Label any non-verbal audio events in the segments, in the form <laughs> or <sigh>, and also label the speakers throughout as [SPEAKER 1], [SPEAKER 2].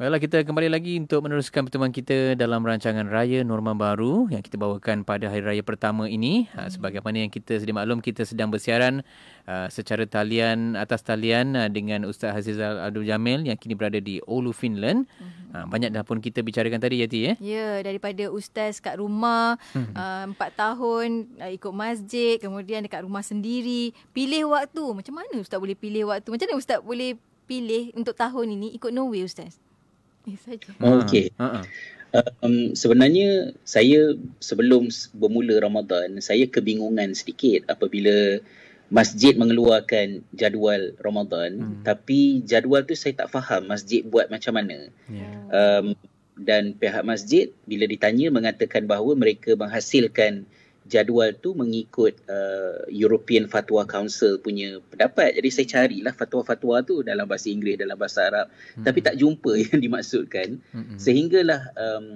[SPEAKER 1] Baiklah kita kembali lagi untuk meneruskan pertemuan kita dalam rancangan Raya Norma Baru yang kita bawakan pada hari raya pertama ini. Ha, sebagaimana yang kita sedia maklum kita sedang bersiaran ah, secara talian atas talian ah, dengan Ustaz Hazizal Abdul Jamil yang kini berada di Oulu Finland. Hmm. banyak dah pun kita bicarakan tadi Yati ya. Ya, daripada ustaz kat rumah uh, hmm. 4 tahun ikut masjid, kemudian dekat rumah sendiri, pilih waktu. Macam mana ustaz boleh pilih waktu? Macam mana ustaz boleh pilih untuk tahun ini ikut Norway ustaz? saja. Oh, okey. Ha. Um, sebenarnya saya sebelum bermula Ramadan, saya kebingungan sedikit apabila masjid mengeluarkan jadual Ramadan, hmm. tapi jadual tu saya tak faham masjid buat macam mana. Yeah. Um, dan pihak masjid bila ditanya mengatakan bahawa mereka menghasilkan jadual tu mengikut uh, European Fatwa Council punya pendapat. Jadi saya carilah fatwa-fatwa tu dalam bahasa Inggeris, dalam bahasa Arab. Mm-hmm. Tapi tak jumpa <laughs> yang dimaksudkan. Mm-hmm. Sehinggalah um,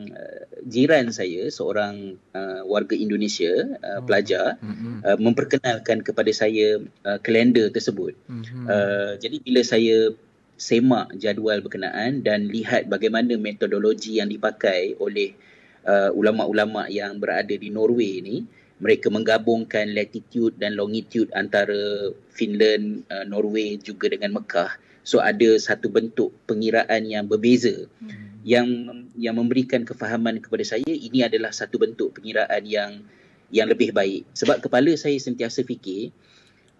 [SPEAKER 1] jiran saya, seorang uh, warga Indonesia, uh, oh. pelajar, mm-hmm. uh, memperkenalkan kepada saya uh, kalender tersebut. Mm-hmm. Uh, jadi bila saya semak jadual berkenaan dan lihat bagaimana metodologi yang dipakai oleh uh, ulama-ulama yang berada di Norway ni mereka menggabungkan latitude dan longitude antara Finland, uh, Norway juga dengan Mekah. So ada satu bentuk pengiraan yang berbeza hmm. yang yang memberikan kefahaman kepada saya ini adalah satu bentuk pengiraan yang yang lebih baik. Sebab kepala saya sentiasa fikir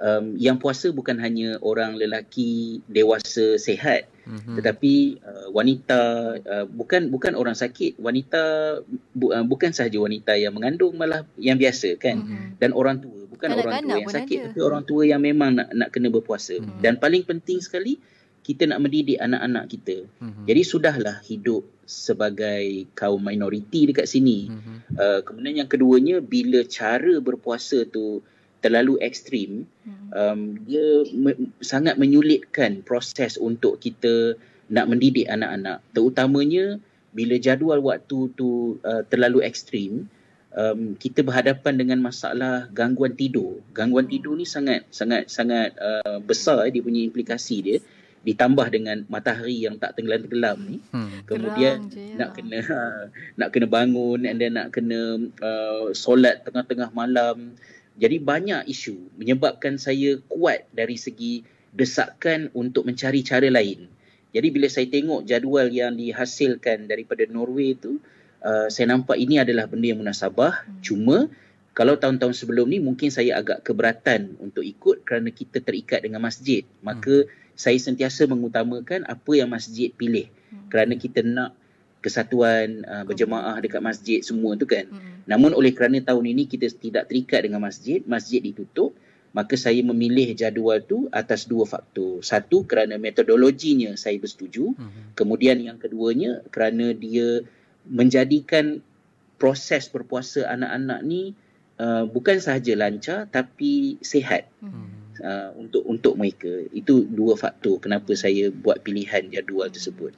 [SPEAKER 1] um, yang puasa bukan hanya orang lelaki dewasa sehat mm-hmm. tetapi uh, wanita uh, bukan bukan orang sakit wanita bu, uh, bukan sahaja wanita yang mengandung malah yang biasa kan mm-hmm. dan orang tua bukan Kalau orang tua yang sakit ada. tapi orang tua yang memang nak nak kena berpuasa mm-hmm. dan paling penting sekali kita nak mendidik anak-anak kita. Mm-hmm. Jadi sudahlah hidup sebagai kaum minoriti dekat sini. Mm-hmm. Uh, kemudian yang keduanya bila cara berpuasa tu terlalu ekstrim hmm. um, dia me- sangat menyulitkan proses untuk kita nak mendidik anak-anak terutamanya bila jadual waktu tu uh, terlalu ekstrim um, kita berhadapan dengan masalah gangguan tidur gangguan tidur ni sangat sangat sangat uh, besar eh, dia punya implikasi dia ditambah dengan matahari yang tak tenggelam-tenggelam ni hmm. kemudian je, ya. nak kena <laughs> nak kena bangun and then nak kena uh, solat tengah-tengah malam jadi banyak isu menyebabkan saya kuat dari segi desakan untuk mencari cara lain. Jadi bila saya tengok jadual yang dihasilkan daripada Norway itu, uh, saya nampak ini adalah benda yang munasabah. Hmm. Cuma kalau tahun-tahun sebelum ni mungkin saya agak keberatan untuk ikut kerana kita terikat dengan masjid. Maka hmm. saya sentiasa mengutamakan apa yang masjid pilih. Hmm. Kerana kita nak kesatuan uh, berjemaah dekat masjid semua tu kan. Hmm. Namun oleh kerana tahun ini kita tidak terikat dengan masjid, masjid ditutup, maka saya memilih jadual tu atas dua faktor. Satu kerana metodologinya saya bersetuju. Mhm. Kemudian yang keduanya kerana dia menjadikan proses berpuasa anak-anak ni uh, bukan sahaja lancar tapi sihat. Hmm. Uh, untuk untuk mereka itu dua faktor kenapa saya buat pilihan jadual tersebut